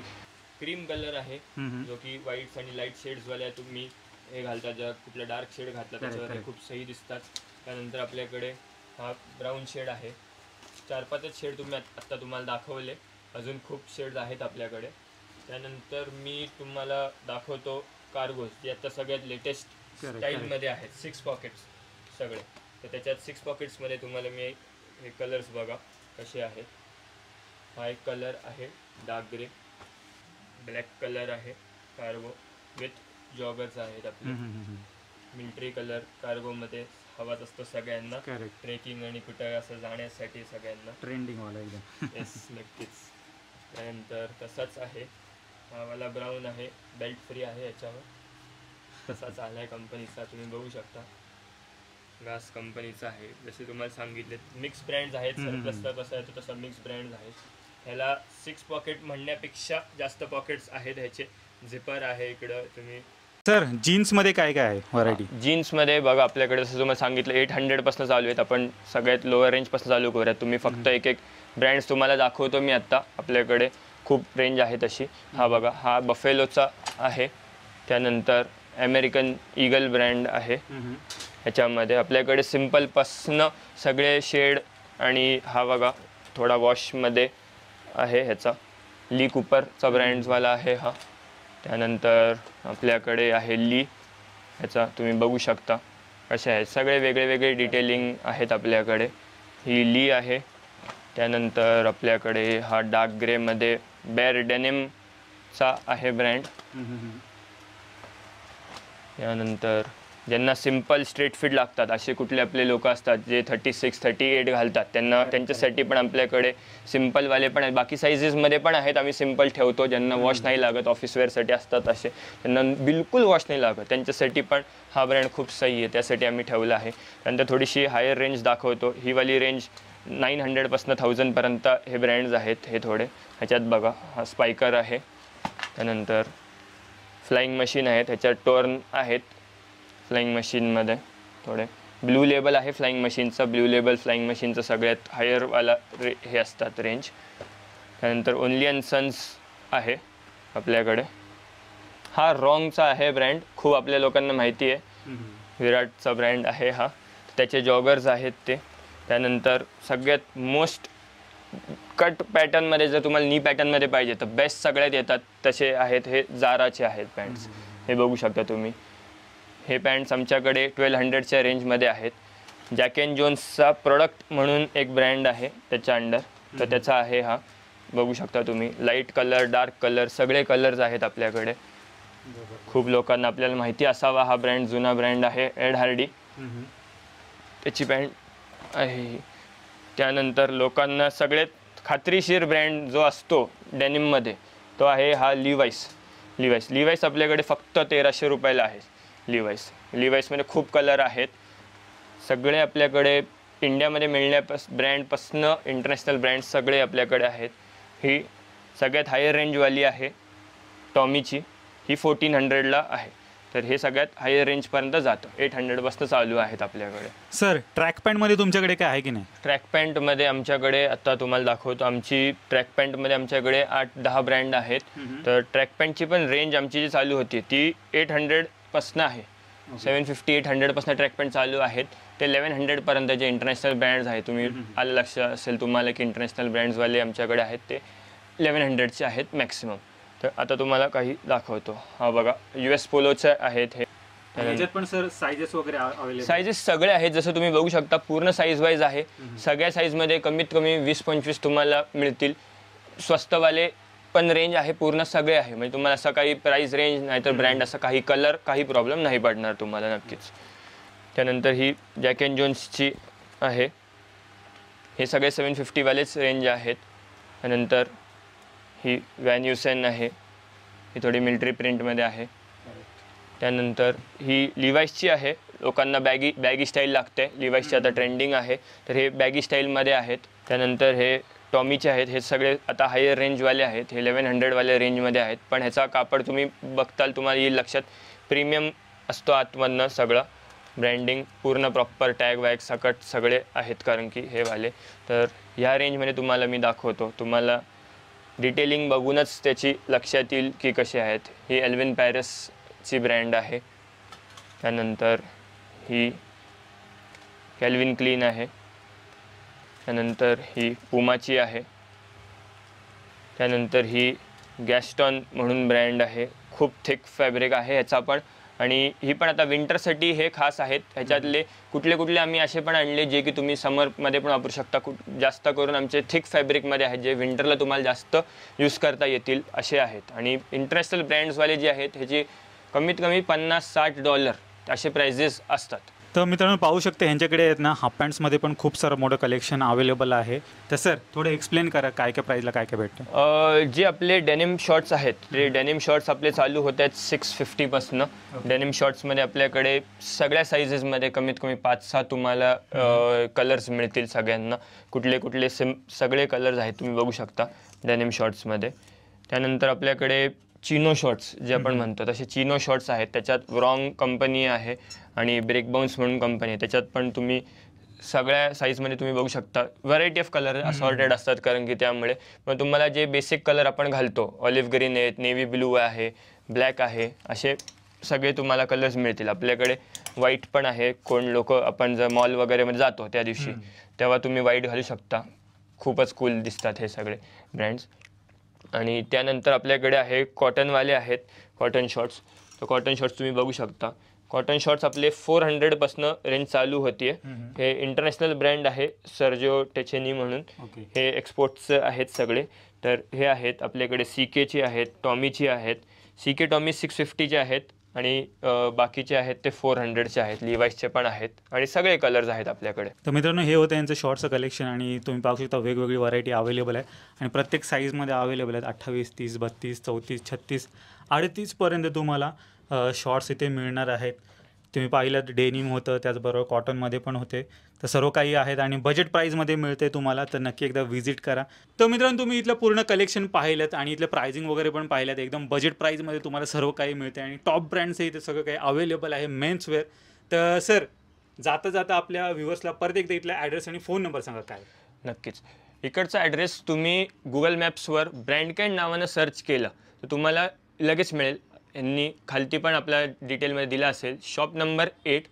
S1: क्रीम कलर आहे जो की व्हाईट आणि लाईट शेड्सवाल्या तुम्ही हे घालतात ज्या कुठला डार्क शेड घातला त्याच्यावर हे खूप सही दिसतात त्यानंतर आपल्याकडे हा ब्राऊन शेड आहे चार पाचच शेड तुम्ही आत्ता तुम्हाला दाखवले अजून खूप शेड्स आहेत आपल्याकडे त्यानंतर मी तुम्हाला दाखवतो कार्गोज जे आता सगळ्यात लेटेस्ट स्टाईलमध्ये आहेत सिक्स पॉकेट्स सगळे तर त्याच्यात सिक्स पॉकेट्समध्ये तुम्हाला मी हे कलर्स बघा कसे आहेत हा एक कलर आहे डार्क ग्रे ब्लॅक कलर आहे कार्गो विथ जॉगर्स आहेत आपले मिल्ट्री कलर कार्गोमध्ये हवाच असतो सगळ्यांना ट्रेकिंग आणि कुठं असं जाण्यासाठी सगळ्यांना ट्रेंडिंग वाला एकदम नक्कीच त्यानंतर तसाच आहे हा वाला ब्राऊन आहे बेल्ट फ्री आहे याच्यावर तसाच आला आहे कंपनीचा तुम्ही बघू शकता व्यास कंपनीचा आहे जसे तुम्हाला सांगितले मिक्स ब्रँड्स आहेत सरप्लसला कसं आहे तो तसा मिक्स ब्रँड आहे ह्याला सिक्स पॉकेट म्हणण्यापेक्षा जास्त पॉकेट्स आहेत ह्याचे झिपर आहे इकडं तुम्ही
S2: सर जीन्समध्ये काय काय आहे व्हरायटी
S1: जीन्समध्ये बघा आपल्याकडे जसं तुम्हाला सांगितलं एट हंड्रेडपासून चालू आहेत आपण सगळ्यात लोअर रेंजपासून चालू करूयात तुम्ही फक्त एक एक ब्रँड्स तुम्हाला दाखवतो मी आत्ता आपल्याकडे खूप रेंज आहे तशी हा बघा हा बफेलोचा आहे त्यानंतर अमेरिकन ईगल ब्रँड आहे ह्याच्यामध्ये आपल्याकडे सिम्पलपासनं सगळे शेड आणि हा बघा थोडा वॉशमध्ये आहे ह्याचा ली कुपरचा ब्रँडवाला आहे हा त्यानंतर आपल्याकडे आहे ली ह्याचा तुम्ही बघू शकता कसे आहेत सगळे वेगळे वेगळे डिटेलिंग आहेत आपल्याकडे ही ली आहे त्यानंतर आपल्याकडे हा डार्क ग्रेमध्ये बॅर डेनिमचा आहे ब्रँड त्यानंतर ज्यांना सिंपल स्ट्रेट फिट लागतात असे कुठले आपले लोक असतात जे थर्टी सिक्स थर्टी एट घालतात त्यांना त्यांच्यासाठी पण आपल्याकडे सिम्पलवाले पण आहेत बाकी साईजेसमध्ये पण आहेत आम्ही सिम्पल ठेवतो ज्यांना वॉश नाही लागत ऑफिसवेअरसाठी असतात असे त्यांना बिलकुल वॉश नाही लागत त्यांच्यासाठी पण हा ब्रँड खूप सही आहे त्यासाठी आम्ही ठेवला आहे त्यानंतर थोडीशी हायर रेंज दाखवतो ही वाली रेंज नाईन हंड्रेडपासून थाउजंडपर्यंत हे ब्रँड्स आहेत हे थोडे ह्याच्यात बघा हा स्पायकर आहे त्यानंतर फ्लाईंग मशीन आहे ह्याच्यात टर्न आहेत फ्लाईंग मशीनमध्ये थोडे ब्लू लेबल आहे फ्लाईंग मशीनचा ब्ल्यू लेबल फ्लाईंग मशीनचं सगळ्यात हायरवाला रे हे असतात रेंज त्यानंतर ओनली अँड सन्स आहे आपल्याकडे हा रॉंगचा आहे ब्रँड खूप आपल्या लोकांना माहिती आहे विराटचा ब्रँड आहे हा त्याचे जॉगर्स आहेत ते त्यानंतर सगळ्यात मोस्ट कट पॅटर्नमध्ये जर तुम्हाला नी पॅटर्नमध्ये पाहिजे तर बेस्ट सगळ्यात येतात तसे आहेत हे जाराचे आहेत पॅन्ट्स हे बघू शकता तुम्ही हे पॅन्ट्स आमच्याकडे ट्वेल्व हंड्रेडच्या रेंजमध्ये आहेत जॅक अँड जोन्सचा प्रोडक्ट म्हणून एक ब्रँड आहे त्याच्या अंडर तर त्याचा आहे हा बघू शकता तुम्ही लाईट कलर डार्क कलर सगळे कलर्स आहेत आपल्याकडे खूप लोकांना आपल्याला माहिती असावा हा ब्रँड जुना ब्रँड आहे एड हार्डी त्याची पॅन्ट आहे त्यानंतर लोकांना सगळ्यात खात्रीशीर ब्रँड जो असतो डेनिममध्ये तो आहे हा लिवाईस लिवाईस लिवाईस आपल्याकडे फक्त तेराशे रुपयाला आहे लिवाईस लिवाईसमध्ये खूप कलर आहेत सगळे आपल्याकडे इंडियामध्ये मिळण्यापास ब्रँडपासनं इंटरनॅशनल ब्रँड सगळे आपल्याकडे आहेत ही सगळ्यात हायर रेंजवाली आहे टॉमीची ही फोर्टीन हंड्रेडला आहे तर हे सगळ्यात हायर रेंजपर्यंत जातं एट हंड्रेडपासनं चालू आहेत आपल्याकडे
S2: सर ट्रॅक पॅन्टमध्ये तुमच्याकडे काय आहे की नाही
S1: ट्रॅक पॅन्टमध्ये आमच्याकडे आत्ता तुम्हाला दाखवतो आमची ट्रॅक पॅन्टमध्ये आमच्याकडे आठ दहा ब्रँड आहेत तर ट्रॅक पॅन्टची पण रेंज आमची जी चालू होती ती एट हंड्रेड पसनं आहे सेवन फिफ्टी एट हंड्रेडपासून ट्रॅक पॅन्ट चालू आहेत ते इलेवन हंड्रेडपर्यंत जे इंटरनॅशनल ब्रँड्स आहेत तुम्ही आलं लक्ष असेल तुम्हाला की इंटरनॅशनल ब्रँड्सवाले आमच्याकडे आहेत ते इलेवन हंड्रेडचे आहेत मॅक्सिमम तर आता तुम्हाला काही दाखवतो हा बघा यू एस पोलोचं आहेत हे
S2: पण सर सायजेस वगैरे
S1: सायजेस सगळे आहेत जसं तुम्ही बघू शकता पूर्ण साईज वाईज आहे सगळ्या साईजमध्ये कमीत कमी वीस पंचवीस तुम्हाला मिळतील स्वस्तवाले पण रेंज आहे पूर्ण सगळे आहे म्हणजे तुम्हाला असं काही प्राईस रेंज तर ब्रँड असं काही कलर काही प्रॉब्लेम नाही पडणार तुम्हाला नक्कीच त्यानंतर ही जॅक अँड जोन्सची आहे हे सगळे सेवन फिफ्टीवालेच रेंज आहेत त्यानंतर ही युसेन आहे ही थोडी मिल्ट्री प्रिंटमध्ये आहे त्यानंतर ही लिवाईसची आहे लोकांना बॅगी बॅगी स्टाईल लागते लिवाईसची आता ट्रेंडिंग आहे तर हे बॅगी स्टाईलमध्ये आहेत त्यानंतर हे टॉमीचे आहेत हे सगळे आता हायर रेंजवाले आहेत हे इलेवन हंड्रेडवाल्या रेंजमध्ये आहेत पण ह्याचा कापड तुम्ही बघताल तुम्हाला येईल लक्षात प्रीमियम असतो आतमधनं सगळं ब्रँडिंग पूर्ण प्रॉपर टॅग वॅग सकट सगळे आहेत कारण की हे वाले तर ह्या रेंजमध्ये तुम्हाला मी दाखवतो तुम्हाला डिटेलिंग बघूनच त्याची लक्षात येईल की कशी आहेत ही एल्विन पॅरिसची ब्रँड आहे त्यानंतर ही कॅल्विन क्लीन आहे त्यानंतर ही पुमाची आहे त्यानंतर ही गॅस्टॉन म्हणून ब्रँड आहे खूप थिक फॅब्रिक आहे ह्याचा पण आणि ही पण आता विंटरसाठी हे खास आहेत ह्याच्यातले कुठले कुठले आम्ही असे पण आणले जे की तुम्ही समरमध्ये पण वापरू शकता कुठ जास्त करून आमचे थिक फॅब्रिकमध्ये आहेत जे विंटरला तुम्हाला जास्त यूज करता येतील असे आहेत आणि इंटरनॅशनल ब्रँड्सवाले जे आहेत ह्याची कमीत कमी पन्नास साठ डॉलर असे प्राइजेस असतात
S2: तर मित्रांनो पाहू शकते ह्यांच्याकडे आहेत ना हाफ पॅन्ट्समध्ये पण खूप सारं मोठं कलेक्शन अवेलेबल आहे तर सर थोडं एक्सप्लेन करा काय काय प्राईजला काय काय
S1: भेटतं जे आपले डेनिम शॉर्ट्स आहेत ते डेनिम शॉर्ट्स आपले चालू होत आहेत सिक्स फिफ्टीपासनं डेनिम शॉर्ट्समध्ये आपल्याकडे सगळ्या साईजेसमध्ये कमीत कमी पाच सहा तुम्हाला कलर्स मिळतील सगळ्यांना कुठले कुठले सिम सगळे कलर्स आहेत तुम्ही बघू शकता डेनिम शॉर्ट्समध्ये त्यानंतर आपल्याकडे चिनो शॉर्ट्स जे आपण म्हणतो तसे चिनो शॉर्ट्स आहेत त्याच्यात रॉंग कंपनी आहे आणि ब्रेकबाउन्स म्हणून कंपनी आहे त्याच्यात पण तुम्ही सगळ्या साईजमध्ये तुम्ही बघू शकता व्हरायटी ऑफ कलर असॉर्टेड असतात कारण की त्यामुळे मग तुम्हाला जे बेसिक कलर आपण घालतो ऑलिव्ह ग्रीन आहेत नेव्ही ब्लू आहे ब्लॅक आहे असे सगळे तुम्हाला कलर्स मिळतील आपल्याकडे व्हाईट पण आहे कोण लोक आपण जर मॉल वगैरेमध्ये जातो त्या दिवशी तेव्हा तुम्ही व्हाईट घालू शकता खूपच कूल दिसतात हे सगळे ब्रँड्स आणि त्यानंतर आपल्याकडे आहे कॉटनवाले आहेत कॉटन शॉर्ट्स तर कॉटन शॉर्ट्स तुम्ही बघू शकता कॉटन शॉर्ट्स आपले फोर हंड्रेडपासनं रेंज चालू होतीये हे इंटरनॅशनल ब्रँड आहे सर्जो टेचेनी म्हणून हे एक्सपोर्ट्स आहेत सगळे तर हे आहेत आपल्याकडे सी केचे आहेत टॉमीचे आहेत सी के टॉमी सिक्स फिफ्टीचे आहेत आणि बाकीचे आहेत ते फोर हंड्रेडचे आहेत लिवाईसचे पण आहेत आणि सगळे कलर्स आहेत आपल्याकडे
S2: तर मित्रांनो हे होतं यांचं शॉर्ट्सचं कलेक्शन आणि तुम्ही पाहू शकता वेगवेगळी व्हरायटी अवेलेबल आहे आणि प्रत्येक साईजमध्ये अवेलेबल आहेत अठ्ठावीस तीस बत्तीस चौतीस छत्तीस अडतीसपर्यंत तुम्हाला शॉर्ट्स इथे मिळणार आहेत तुम्ही पाहिलं डेनिम होतं त्याचबरोबर कॉटनमध्ये पण होते तर सर्व काही आहेत आणि बजेट प्राईजमध्ये मिळते तुम्हाला तर नक्की एकदा व्हिजिट करा तर मित्रांनो तुम्ही इथलं पूर्ण कलेक्शन पाहिलं आणि इथलं प्रायझिंग वगैरे पण पाहिलं एकदम बजेट प्राईजमध्ये तुम्हाला सर्व काही मिळते आणि टॉप ब्रँडचं इथे सगळं काही अवेलेबल आहे मेन्सवेअर तर सर जाता जाता आपल्या व्ह्युअर्सला परत एकदा इथला ॲड्रेस आणि फोन नंबर सांगा काय
S1: नक्कीच इकडचा ॲड्रेस तुम्ही गुगल मॅप्सवर ब्रँडकॅन नावानं सर्च केलं तर तुम्हाला लगेच मिळेल यांनी खालती पण आपल्या डिटेलमध्ये दिला असेल शॉप नंबर एट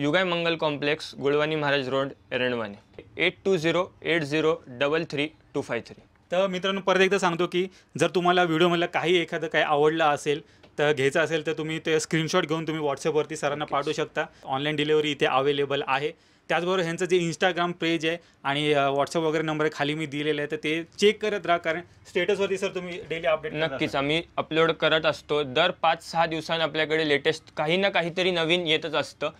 S1: युगाय Mangal complex Gulwani Maharaj road Erandwane eight two zero eight zero
S2: double three two five three तर मित्रांनो परत एकदा सांगतो की जर तुम्हाला व्हिडिओमधला काही एखादं काही आवडलं असेल तर घ्यायचं असेल तर तुम्ही ते स्क्रीनशॉट घेऊन तुम्ही व्हॉट्सअपवरती सरांना पाठवू शकता ऑनलाईन डिलेवरी इथे अवेलेबल आहे त्याचबरोबर ह्यांचं जे इंस्टाग्राम पेज आहे आणि व्हॉट्सअप वगैरे नंबर खाली मी दिलेले आहे तर ते चेक करत राहा कारण स्टेटसवरती सर तुम्ही डेली अपडेट नक्कीच आम्ही अपलोड
S1: करत असतो दर पाच सहा दिवसांनी आपल्याकडे लेटेस्ट काही ना काहीतरी नवीन येतच असतं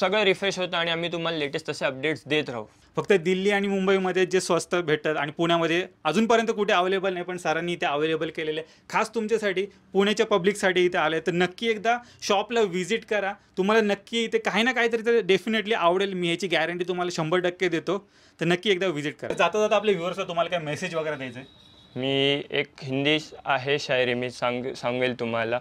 S2: सगळं रिफ्रेश होतं आणि आम्ही तुम्हाला लेटेस्ट तसे अपडेट्स देत राहू फक्त दिल्ली आणि मुंबईमध्ये जे स्वस्त भेटतात आणि पुण्यामध्ये अजूनपर्यंत कुठे अवेलेबल नाही पण सरांनी इथे अवेलेबल केलेले आहे खास तुमच्यासाठी पुण्याच्या पब्लिकसाठी इथे आले तर नक्की एकदा शॉपला व्हिजिट करा तुम्हाला नक्की इथे काही ना काहीतरी तर डेफिनेटली आवडेल मी ह्याची गॅरंटी तुम्हाला शंभर टक्के देतो तर नक्की एकदा व्हिजिट करा जाता जाता आपल्या व्ह्युअर्सला तुम्हाला काय मेसेज वगैरे द्यायचं आहे
S1: मी एक हिंदी आहे शायरी मी सांग सांगेल तुम्हाला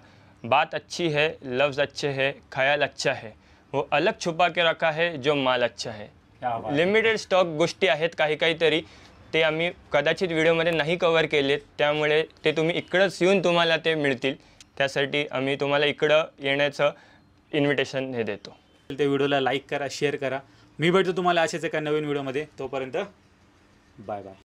S1: बात अच्छी है लफ्ज़ अच्छे है ख्याल अच्छा है हो अलग छुपा के रखा आहे जो माल अच्छा
S2: आहे
S1: लिमिटेड स्टॉक गोष्टी आहेत काही काहीतरी ते आम्ही कदाचित व्हिडिओमध्ये नाही कवर केलेत त्यामुळे ते तुम्ही इकडंच येऊन तुम्हाला ते मिळतील त्यासाठी आम्ही तुम्हाला इकडं येण्याचं इन्व्हिटेशन हे देतो
S2: ते व्हिडिओला लाईक करा शेअर करा मी भेटतो तुम्हाला असेच एका नवीन व्हिडिओमध्ये तोपर्यंत बाय बाय